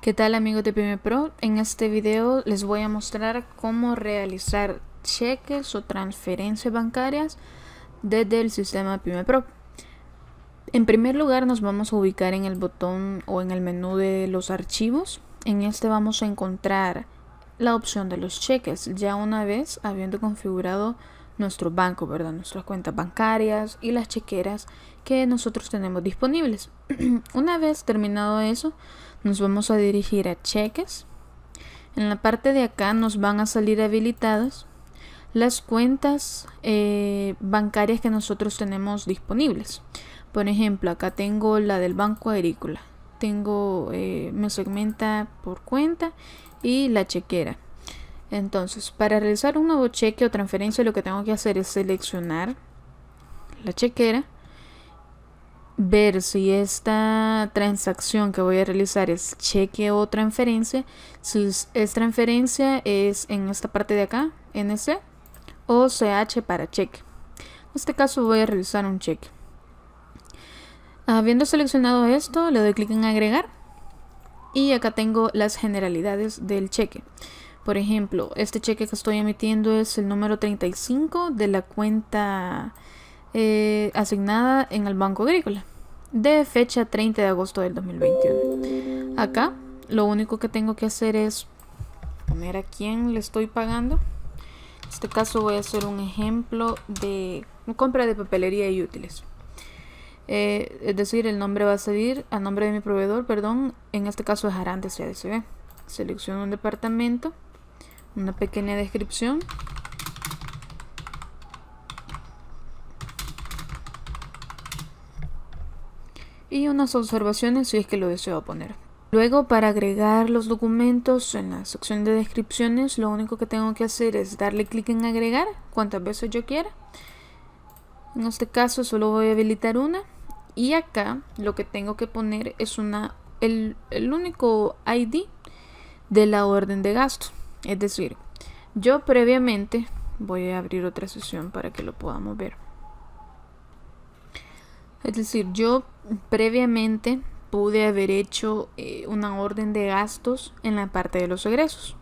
¿Qué tal amigos de Pimepro? En este video les voy a mostrar cómo realizar cheques o transferencias bancarias desde el sistema Pimepro. En primer lugar nos vamos a ubicar en el botón o en el menú de los archivos. En este vamos a encontrar la opción de los cheques. Ya una vez habiendo configurado nuestro banco, ¿verdad? Nuestras cuentas bancarias y las chequeras que nosotros tenemos disponibles. Una vez terminado eso, nos vamos a dirigir a cheques. En la parte de acá nos van a salir habilitadas las cuentas eh, bancarias que nosotros tenemos disponibles. Por ejemplo, acá tengo la del Banco Agrícola. Tengo, eh, me segmenta por cuenta y la chequera. Entonces, para realizar un nuevo cheque o transferencia, lo que tengo que hacer es seleccionar la chequera, ver si esta transacción que voy a realizar es cheque o transferencia. Si es transferencia, es en esta parte de acá, NC, este, o CH para cheque. En este caso voy a realizar un cheque. Habiendo seleccionado esto, le doy clic en agregar y acá tengo las generalidades del cheque. Por ejemplo, este cheque que estoy emitiendo es el número 35 de la cuenta eh, asignada en el Banco Agrícola de fecha 30 de agosto del 2021. Acá lo único que tengo que hacer es poner a quién le estoy pagando. En este caso voy a hacer un ejemplo de compra de papelería y útiles. Eh, es decir, el nombre va a salir a nombre de mi proveedor, perdón, en este caso es Arantes CADCB. Selecciono un departamento una pequeña descripción. Y unas observaciones si es que lo deseo poner. Luego para agregar los documentos en la sección de descripciones lo único que tengo que hacer es darle clic en agregar cuantas veces yo quiera. En este caso solo voy a habilitar una y acá lo que tengo que poner es una, el, el único ID de la orden de gasto. Es decir, yo previamente voy a abrir otra sesión para que lo podamos ver. Es decir, yo previamente pude haber hecho eh, una orden de gastos en la parte de los egresos.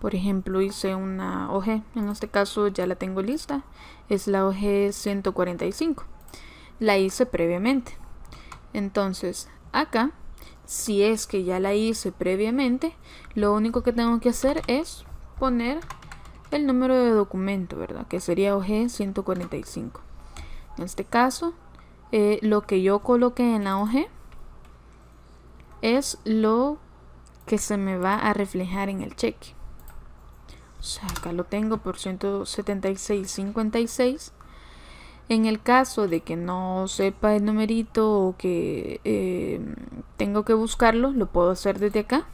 Por ejemplo, hice una OG, en este caso ya la tengo lista, es la OG 145. La hice previamente. Entonces, acá si es que ya la hice previamente, lo único que tengo que hacer es poner el número de documento, ¿verdad? Que sería OG 145. En este caso, eh, lo que yo coloque en la OG es lo que se me va a reflejar en el cheque. O sea, acá lo tengo por 176.56 en el caso de que no sepa el numerito o que eh, tengo que buscarlo, lo puedo hacer desde acá.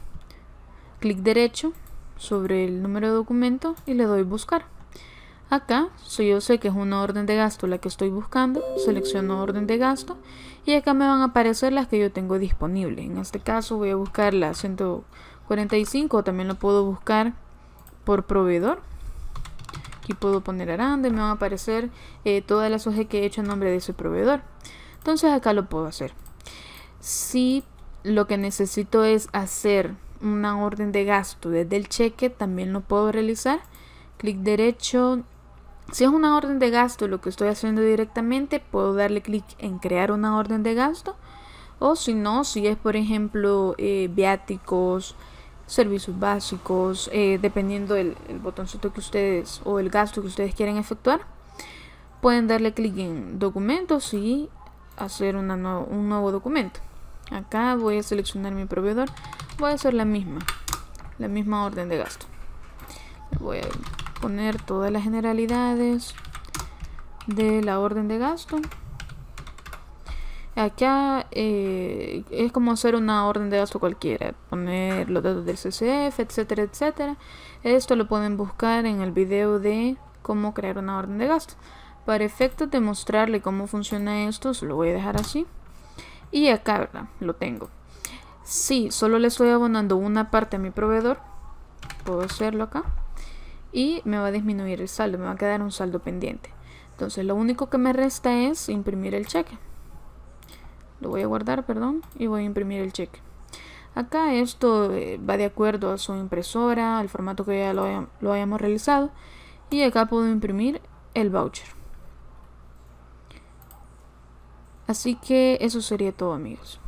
Clic derecho sobre el número de documento y le doy buscar. Acá, si yo sé que es una orden de gasto la que estoy buscando, selecciono orden de gasto y acá me van a aparecer las que yo tengo disponible. En este caso voy a buscar la 145 también lo puedo buscar por proveedor y puedo poner a y me van a aparecer eh, todas las hojas que he hecho en nombre de ese proveedor. Entonces acá lo puedo hacer. Si lo que necesito es hacer una orden de gasto desde el cheque, también lo puedo realizar. Clic derecho. Si es una orden de gasto lo que estoy haciendo directamente, puedo darle clic en crear una orden de gasto. O si no, si es por ejemplo eh, viáticos, servicios básicos, eh, dependiendo del el botoncito que ustedes o el gasto que ustedes quieren efectuar. Pueden darle clic en documentos y hacer un nuevo documento. Acá voy a seleccionar mi proveedor. Voy a hacer la misma, la misma orden de gasto. Voy a poner todas las generalidades de la orden de gasto Acá eh, es como hacer una orden de gasto cualquiera, poner los datos del CCF, etcétera, etcétera. Esto lo pueden buscar en el video de cómo crear una orden de gasto. Para efectos de mostrarle cómo funciona esto, se lo voy a dejar así. Y acá, ¿verdad? Lo tengo. Si solo le estoy abonando una parte a mi proveedor, puedo hacerlo acá. Y me va a disminuir el saldo, me va a quedar un saldo pendiente. Entonces lo único que me resta es imprimir el cheque. Lo voy a guardar, perdón, y voy a imprimir el cheque. Acá esto eh, va de acuerdo a su impresora, al formato que ya lo, hayamos realizado. Y acá puedo imprimir el voucher. Así que eso sería todo amigos.